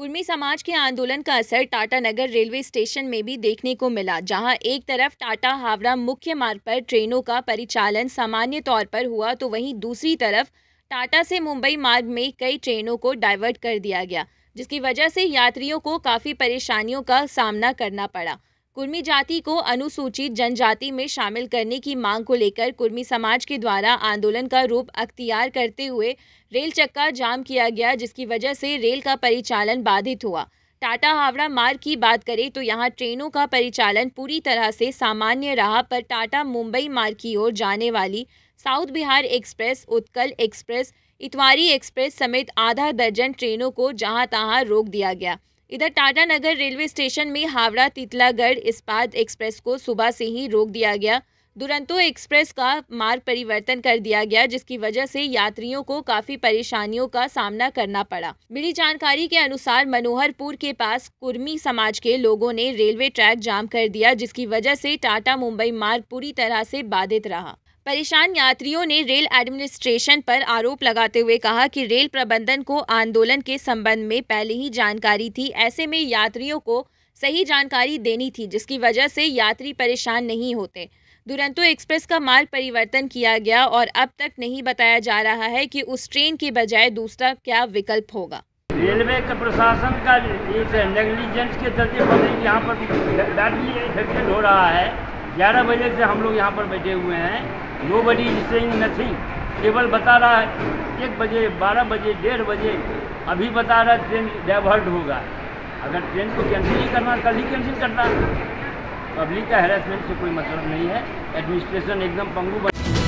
कुर्मी समाज के आंदोलन का असर टाटानगर रेलवे स्टेशन में भी देखने को मिला जहां एक तरफ टाटा हावड़ा मुख्य मार्ग पर ट्रेनों का परिचालन सामान्य तौर पर हुआ तो वहीं दूसरी तरफ टाटा से मुंबई मार्ग में कई ट्रेनों को डाइवर्ट कर दिया गया जिसकी वजह से यात्रियों को काफ़ी परेशानियों का सामना करना पड़ा कुर्मी जाति को अनुसूचित जनजाति में शामिल करने की मांग को लेकर कुर्मी समाज के द्वारा आंदोलन का रूप अख्तियार करते हुए रेल चक्का जाम किया गया जिसकी वजह से रेल का परिचालन बाधित हुआ टाटा हावड़ा मार्ग की बात करें तो यहाँ ट्रेनों का परिचालन पूरी तरह से सामान्य रहा पर टाटा मुंबई मार्ग की ओर जाने वाली South Bihar express Utkal express Itwari express समेत आधा दर्जन ट्रेनों को जहाँ तहाँ रोक दिया गया इधर टाटानगर रेलवे स्टेशन में हावड़ा तितलागढ़ इस्पात एक्सप्रेस को सुबह से ही रोक दिया गया दुरंतो एक्सप्रेस का मार्ग परिवर्तन कर दिया गया जिसकी वजह से यात्रियों को काफी परेशानियों का सामना करना पड़ा मिली जानकारी के अनुसार मनोहरपुर के पास कुर्मी समाज के लोगों ने रेलवे ट्रैक जाम कर दिया जिसकी वजह से टाटा मुंबई मार्ग पूरी तरह से बाधित रहा परेशान यात्रियों ने रेल एडमिनिस्ट्रेशन पर आरोप लगाते हुए कहा कि रेल प्रबंधन को आंदोलन के संबंध में पहले ही जानकारी थी ऐसे में यात्रियों को सही जानकारी देनी थी जिसकी वजह से यात्री परेशान नहीं होते दुरंतो एक्सप्रेस का मार्ग परिवर्तन किया गया और अब तक नहीं बताया जा रहा है कि उस ट्रेन के बजाय दूसरा क्या विकल्प होगा रेलवे का प्रशासन का नेग्लिजेंस के चलते यहाँ पर हो रहा है ग्यारह बजे से हम लोग यहाँ पर बैठे हुए हैं नो बडी इज नथिंग केवल बता रहा है एक बजे बारह बजे डेढ़ बजे अभी बता रहा है ट्रेन डाइवर्ट होगा अगर ट्रेन को कैंसिल ही करना कल ही कैंसिल करना पब्लिक का हेरासमेंट से कोई मतलब नहीं है एडमिनिस्ट्रेशन एकदम पंगू बना